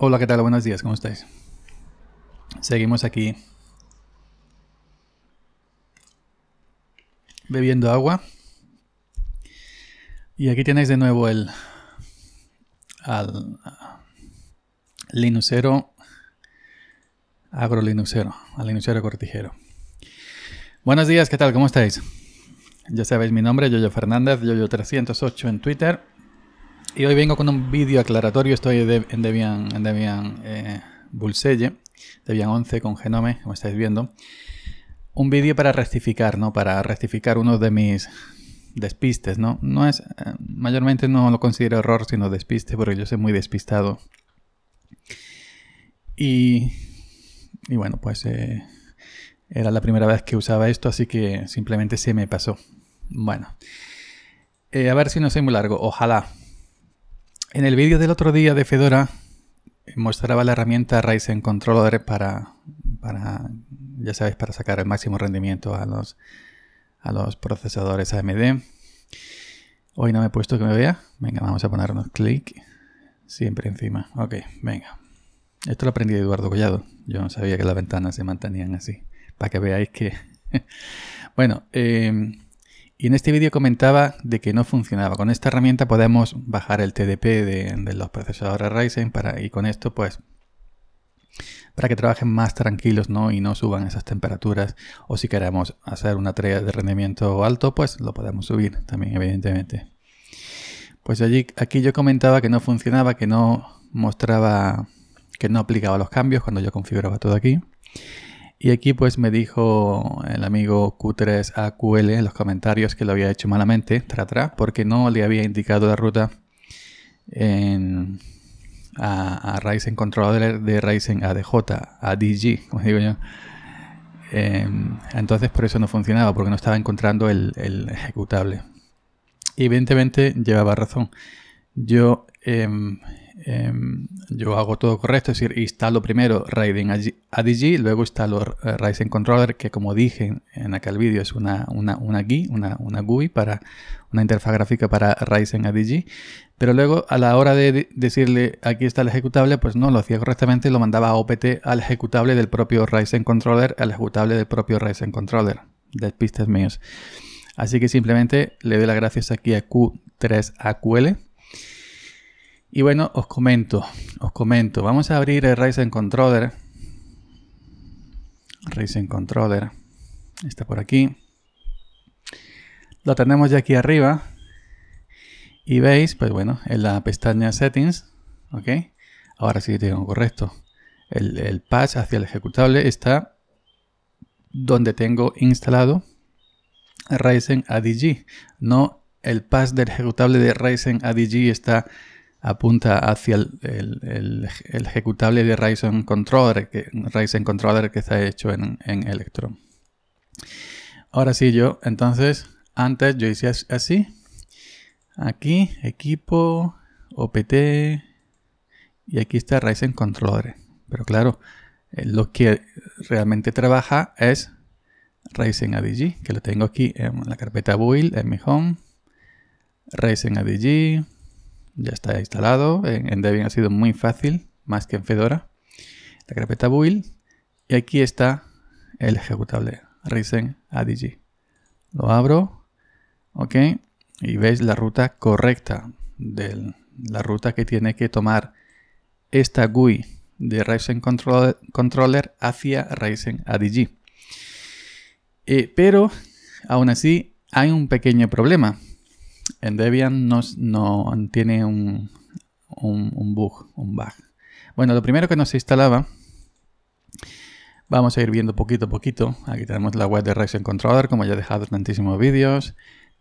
Hola, ¿qué tal? Buenos días, ¿cómo estáis? Seguimos aquí bebiendo agua. Y aquí tenéis de nuevo el al Linuxero agro Linuxero, al Linuxero cortijero. Buenos días, ¿qué tal? ¿Cómo estáis? Ya sabéis mi nombre, Yoyo Fernández, Yoyo308 en Twitter y hoy vengo con un vídeo aclaratorio. Estoy en Debian, en Debian eh, Debian 11 con Genome, como estáis viendo. Un vídeo para rectificar, ¿no? Para rectificar uno de mis despistes, ¿no? No es, eh, mayormente no lo considero error, sino despiste, porque yo soy muy despistado. Y, y bueno, pues eh, era la primera vez que usaba esto, así que simplemente se me pasó. Bueno, eh, a ver si no soy muy largo, ojalá. En el vídeo del otro día de Fedora mostraba la herramienta Ryzen Controller para, para ya sabes, para sacar el máximo rendimiento a los, a los procesadores AMD. Hoy no me he puesto que me vea. Venga, vamos a ponernos clic. Siempre encima. Ok, venga. Esto lo aprendí de Eduardo Collado. Yo no sabía que las ventanas se mantenían así. Para que veáis que... bueno, eh, y en este vídeo comentaba de que no funcionaba. Con esta herramienta podemos bajar el TDP de, los procesadores Ryzen para, y con esto pues para que trabajen más tranquilos ¿no? y no suban esas temperaturas. O si queremos hacer una tarea de rendimiento alto, pues lo podemos subir también, evidentemente. Pues allí, aquí yo comentaba que no funcionaba, que no mostraba, que no aplicaba los cambios cuando yo configuraba todo aquí. Y aquí pues me dijo el amigo Q3AQL en los comentarios que lo había hecho malamente, tra, porque no le había indicado la ruta a, Ryzen Controller de Ryzen ADJ, ADG, como digo yo. Em, entonces por eso no funcionaba, porque no estaba encontrando el, ejecutable. Y evidentemente llevaba razón. Yo em, Em, yo hago todo correcto, es decir, instalo primero Ryzen ADG, luego instalo eh, Ryzen Controller, que como dije en aquel vídeo es una, una, una GUI, una, GUI para una interfaz gráfica para Ryzen ADG, pero luego a la hora de decirle aquí está el ejecutable, pues no, lo hacía correctamente, lo mandaba a OPT al ejecutable del propio Ryzen Controller, al ejecutable del propio Ryzen Controller, de pistas míos. Así que simplemente le doy las gracias aquí a Q3AQL y bueno, os comento, os comento. Vamos a abrir el Ryzen Controller. Ryzen Controller. Está por aquí. Lo tenemos ya aquí arriba. Y veis, pues bueno, en la pestaña Settings. ¿Ok? Ahora sí tengo correcto. El, el hacia el ejecutable está donde tengo instalado Ryzen ADG. No, el patch del ejecutable de Ryzen ADG está apunta hacia el, ejecutable de Ryzen Controller que, Ryzen que está hecho en, en Electron. Ahora sí, yo entonces antes yo hice así. Aquí, equipo, OPT, y aquí está Ryzen Controller. Pero claro, eh, lo que realmente trabaja es Ryzen ADG, que lo tengo aquí en la carpeta build, en mi home. Ryzen ADG, ya está instalado. En, Debian ha sido muy fácil, más que en Fedora. La carpeta build. Y aquí está el ejecutable RisenADG. ADG. Lo abro. Ok. Y veis la ruta correcta. De la ruta que tiene que tomar esta GUI de Ryzen Controller, hacia Ryzen ADG. Eh, pero aún así hay un pequeño problema en Debian no, tiene un, bug, un bug. Bueno, lo primero que nos instalaba, vamos a ir viendo poquito a poquito. Aquí tenemos la web de Ryzen Controller, como ya he dejado tantísimos vídeos.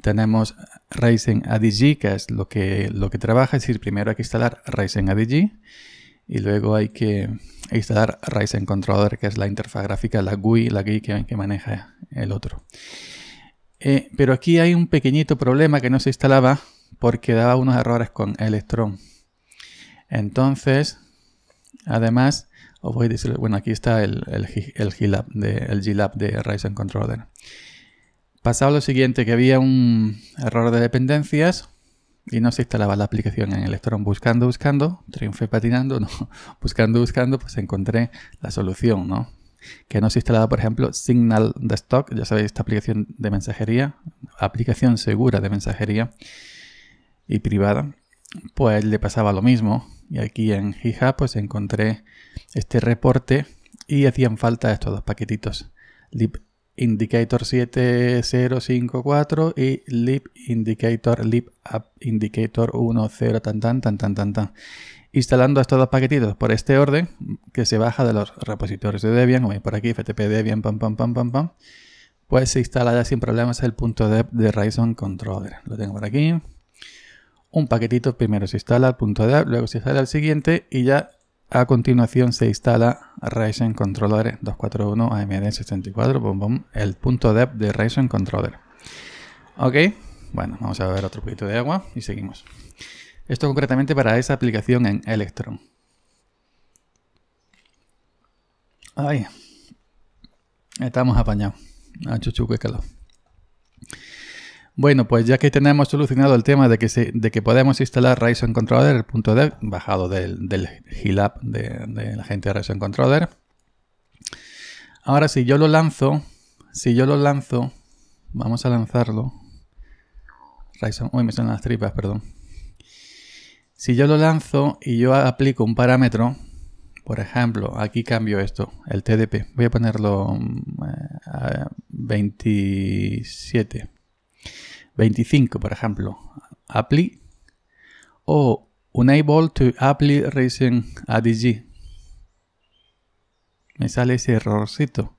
Tenemos Ryzen ADG, que es lo que, lo que trabaja, es decir, primero hay que instalar Ryzen ADG y luego hay que instalar Ryzen Controller, que es la interfaz gráfica, la GUI, la GUI que maneja el otro. Eh, pero aquí hay un pequeñito problema que no se instalaba porque daba unos errores con Electron. Entonces, además, os voy a decir, bueno, aquí está el, el, el de, el GLAB de Ryzen Controller. Pasaba lo siguiente, que había un error de dependencias y no se instalaba la aplicación en Electron. Buscando, buscando, triunfé patinando, no, buscando, buscando, pues encontré la solución, ¿no? que no nos instalado, por ejemplo, Signal de Stock, ya sabéis, esta aplicación de mensajería, aplicación segura de mensajería y privada, pues le pasaba lo mismo. Y aquí en GitHub pues encontré este reporte y hacían falta estos dos paquetitos, libindicator Indicator 7054 y libindicator Indicator, 10 tan tan tan tan tan instalando estos dos paquetitos por este orden que se baja de los repositorios de Debian, como por aquí, ftp debian, pam, pam, pam, pam, pues se instala ya sin problemas el punto .deb de Ryzen Controller. Lo tengo por aquí. Un paquetito, primero se instala el punto .deb, luego se instala el siguiente y ya a continuación se instala Ryzen Controller 241 AMD64, el punto .deb de Ryzen Controller. Ok, bueno, vamos a ver otro poquito de agua y seguimos. Esto concretamente para esa aplicación en Electron. Ay, estamos apañados. A ah, chuchu, qué calor. Bueno, pues ya que tenemos solucionado el tema de que, se, de que podemos instalar Punto de bajado del, del GitLab de, la gente de Ryzen Controller. Ahora, si yo lo lanzo, si yo lo lanzo, vamos a lanzarlo. Ryzen, uy, me son las tripas, perdón. Si yo lo lanzo y yo aplico un parámetro, por ejemplo, aquí cambio esto, el TDP, voy a ponerlo 27, mm, 25, eh, por ejemplo, apply o unable to apply Racing ADG. Me sale ese errorcito.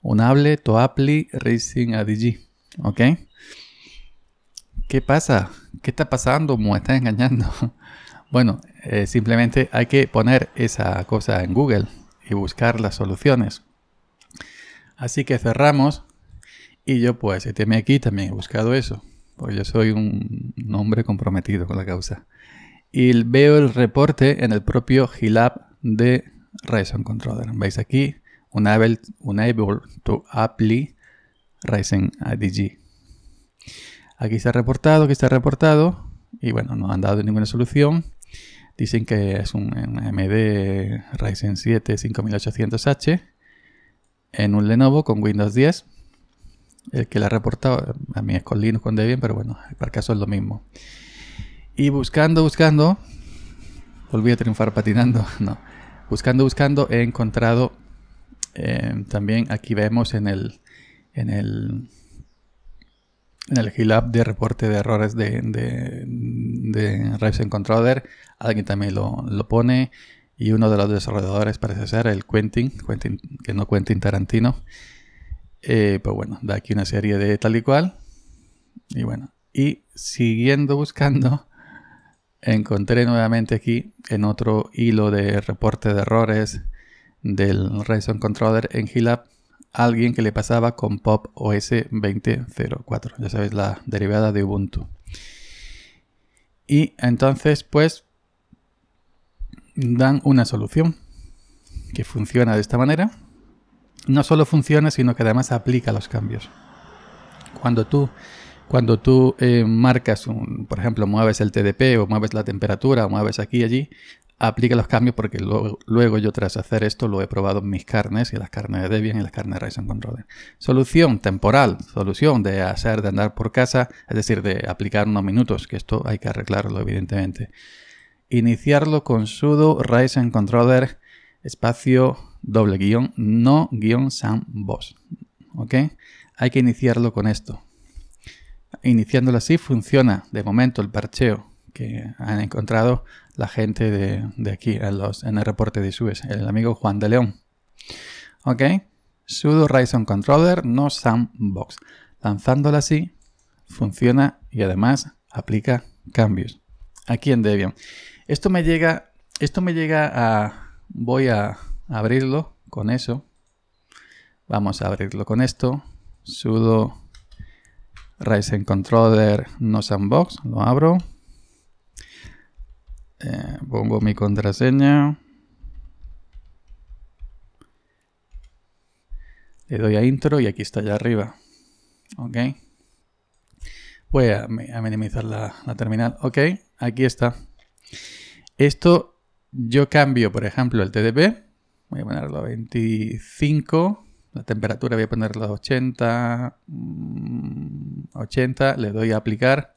Unable to apply Racing ADG. ¿Ok? ¿qué pasa? ¿Qué está pasando? ¿Me está engañando? Bueno, eh, simplemente hay que poner esa cosa en Google y buscar las soluciones. Así que cerramos y yo pues este aquí también he buscado eso, porque yo soy un hombre comprometido con la causa. Y veo el reporte en el propio GitLab de Ryzen Controller. Veis aquí, Unable, unable to Apply Ryzen IDG. Aquí se ha reportado, aquí está reportado y bueno, no han dado ninguna solución. Dicen que es un AMD Ryzen 7 5800H en un Lenovo con Windows 10. El que la ha reportado, a mí es con Linux, con Debian, pero bueno, para el caso es lo mismo. Y buscando, buscando, volví a triunfar patinando, no. Buscando, buscando, he encontrado eh, también, aquí vemos en el, en el en el GitLab de reporte de errores de, de, de Controller. Alguien también lo, pone. Y uno de los desarrolladores parece ser el Quentin, Quentin que no Quentin Tarantino. Eh, pues bueno, da aquí una serie de tal y cual. Y bueno, y siguiendo buscando, encontré nuevamente aquí en otro hilo de reporte de errores del Ryzen Controller en GitLab alguien que le pasaba con Pop OS 20.04. Ya sabes la derivada de Ubuntu. Y entonces, pues, dan una solución que funciona de esta manera. No solo funciona, sino que además aplica los cambios. Cuando tú, cuando tú eh, marcas, un, por ejemplo, mueves el TDP o mueves la temperatura o mueves aquí y allí, aplica los cambios porque luego, yo tras hacer esto lo he probado en mis carnes y las carnes de Debian y las carnes de Ryzen Controller. Solución temporal, solución de hacer, de andar por casa, es decir, de aplicar unos minutos, que esto hay que arreglarlo evidentemente. Iniciarlo con sudo Ryzen Controller espacio doble guión no guión san ¿Ok? Hay que iniciarlo con esto. Iniciándolo así funciona de momento el parcheo que han encontrado la gente de, aquí en, los, en el reporte de Suez, el amigo Juan de León. ¿Ok? Sudo Ryzen Controller, no Sandbox. Lanzándola así, funciona y además aplica cambios. Aquí en Debian. Esto me llega, esto me llega a... Voy a abrirlo con eso. Vamos a abrirlo con esto. Sudo Ryzen Controller no Sandbox. Lo abro. Eh, pongo mi contraseña. Le doy a intro y aquí está ya arriba. Ok. Voy a, minimizar la, terminal. Ok, aquí está. Esto yo cambio, por ejemplo, el TDP. Voy a ponerlo a 25. La temperatura voy a ponerlo a 80. 80. Mm, Le doy a aplicar.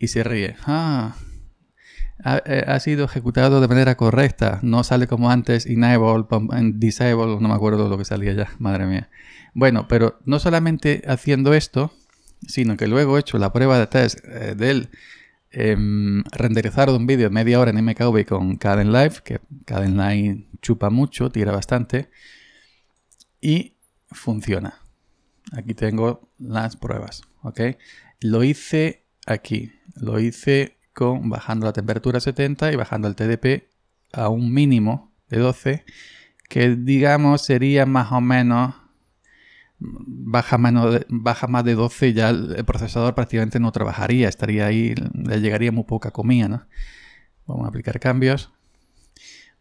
Y se ríe. Ah. Eh, ha, sido ejecutado de manera correcta. No sale como antes, enable, disable, no me acuerdo lo que salía ya, madre mía. Bueno, pero no solamente haciendo esto, sino que luego he hecho la prueba de test eh, del em, renderizar de un vídeo media hora en MKV con Caden Live, que Caden Live chupa mucho, tira bastante, y funciona. Aquí tengo las pruebas, ¿ok? Lo hice aquí, lo hice bajando la temperatura a 70 y bajando el TDP a un mínimo de 12, que digamos sería más o menos baja, baja más de 12 ya el procesador prácticamente no trabajaría, estaría ahí, le llegaría muy poca comida, Vamos a aplicar cambios.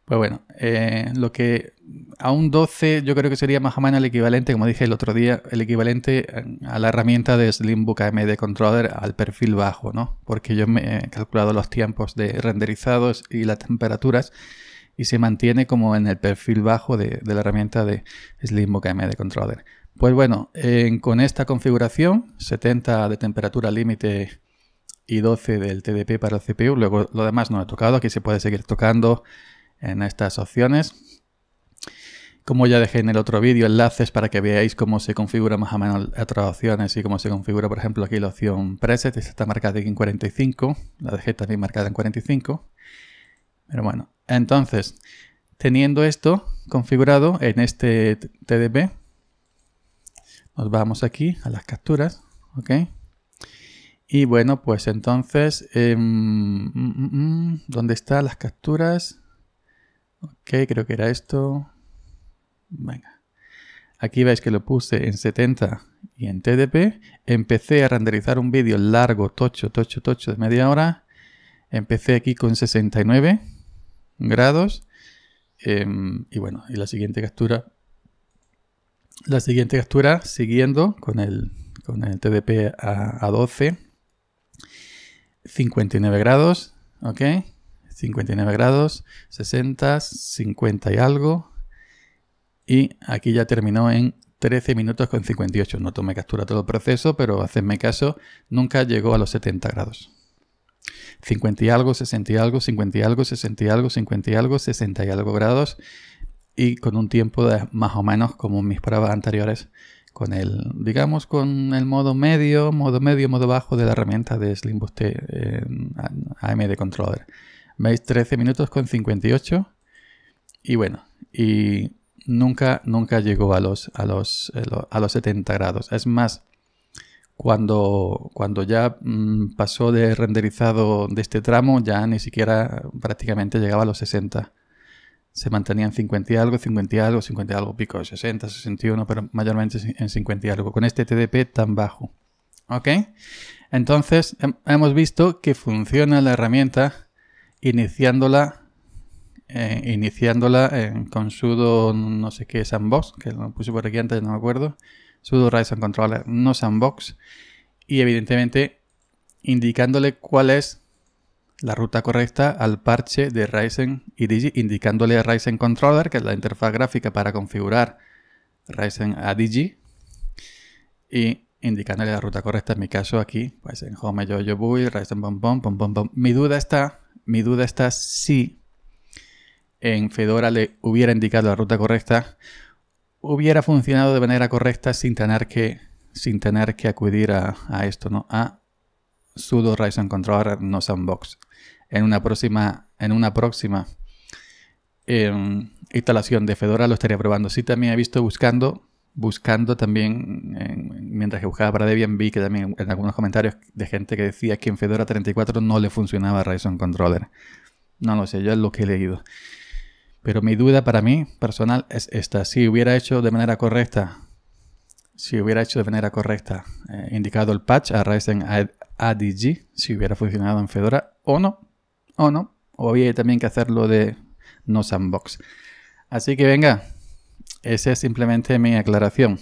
Pues bueno, eh, lo que a un 12 yo creo que sería más o menos el equivalente, como dije el otro día, el equivalente a la herramienta de Slimbook AMD Controller al perfil bajo, ¿no? Porque yo me he calculado los tiempos de renderizados y las temperaturas y se mantiene como en el perfil bajo de, la herramienta de Slimbook AMD Controller. Pues bueno, con esta configuración, 70 de temperatura límite y 12 del TDP para el CPU, luego lo demás no ha he tocado, aquí se puede seguir tocando en estas opciones. Como ya dejé en el otro vídeo, enlaces para que veáis cómo se configura más o menos otras opciones y cómo se configura, por ejemplo, aquí la opción preset. está marcada en 45, la dejé también marcada en 45. Pero bueno, entonces, teniendo esto configurado en este TDP, nos vamos aquí a las capturas, ¿ok? Y bueno, pues entonces, em, mm, mm, mm, ¿dónde están las capturas? Ok, creo que era esto. Venga. Aquí veis que lo puse en 70 y en TDP. Empecé a renderizar un vídeo largo, tocho, tocho, tocho de media hora. Empecé aquí con 69 grados. Em, y bueno, y la siguiente captura. La siguiente captura, siguiendo con el, con el TDP a 12. 59 grados, ¿ok? 59 grados, 60, 50 y algo. Y aquí ya terminó en 13 minutos con 58. No tomé captura todo el proceso, pero hacedme caso, nunca llegó a los 70 grados. 50 y algo, 60 y algo, 50 y algo, 60 y algo, 50 y algo, 60 y algo grados. Y con un tiempo más o menos como mis pruebas anteriores, con el, digamos, con el modo medio, modo medio, modo bajo de la herramienta de Slimbus eh, AMD Controller. Veis 13 minutos con 58. Y bueno, y nunca, nunca llegó a los, a los, eh, a los 70 grados. Es más, cuando, cuando ya mm, pasó de renderizado de este tramo, ya ni siquiera prácticamente llegaba a los 60. Se mantenía en 50 y algo, 50 y algo, 50 y algo pico, 60, 61, pero mayormente en 50 y algo, con este TDP tan bajo. ¿Ok? Entonces, hemos visto que funciona la herramienta iniciándola eh, iniciándola con sudo no sé qué sandbox, que lo puse por aquí antes, no me acuerdo, sudo Ryzen controller no sandbox, y evidentemente indicándole cuál es la ruta correcta al parche de Ryzen y indicándole a Ryzen controller, que es la interfaz gráfica para configurar Ryzen a Digi, y indicándole la ruta correcta, en mi caso aquí, pues en Home, yo, yo, voy, Ryzen, bom, bom, pom, pom, Mi duda está mi duda está si en Fedora le hubiera indicado la ruta correcta, hubiera funcionado de manera correcta sin tener que, sin tener que acudir a, esto, ¿no? A sudo Ryzen Controller no Sandbox. En una próxima, en una próxima em, instalación de Fedora lo estaría probando. Si también he visto buscando buscando también, mientras que buscaba para Debian, vi que también en algunos comentarios de gente que decía que en Fedora 34 no le funcionaba Ryzen Controller. No lo sé, yo es lo que he leído. Pero mi duda para mí, personal, es esta. Si hubiera hecho de manera correcta, si hubiera hecho de manera correcta, eh, indicado el patch a Ryzen ADG, si hubiera funcionado en Fedora o no, o no, o había también que hacerlo de no sandbox. Así que venga, esa es simplemente mi aclaración.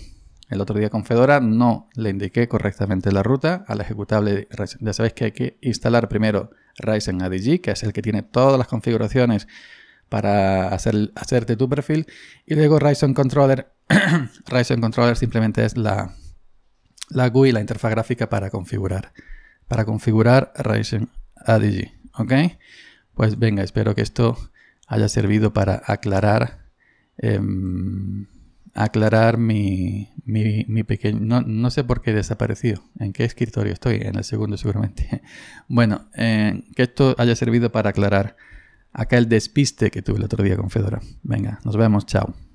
El otro día con Fedora no le indiqué correctamente la ruta al ejecutable. Ya sabéis que hay que instalar primero Ryzen ADG, que es el que tiene todas las configuraciones para hacer, hacerte tu perfil. Y luego Ryzen Controller. Ryzen Controller simplemente es la, la GUI, la interfaz gráfica para configurar. Para configurar Ryzen ADG. ¿Ok? Pues venga, espero que esto haya servido para aclarar Em, aclarar mi, mi, pequeño... No, no, sé por qué he desaparecido. ¿En qué escritorio estoy? En el segundo seguramente. Bueno, eh, que esto haya servido para aclarar acá el despiste que tuve el otro día con Fedora. Venga, nos vemos. Chao.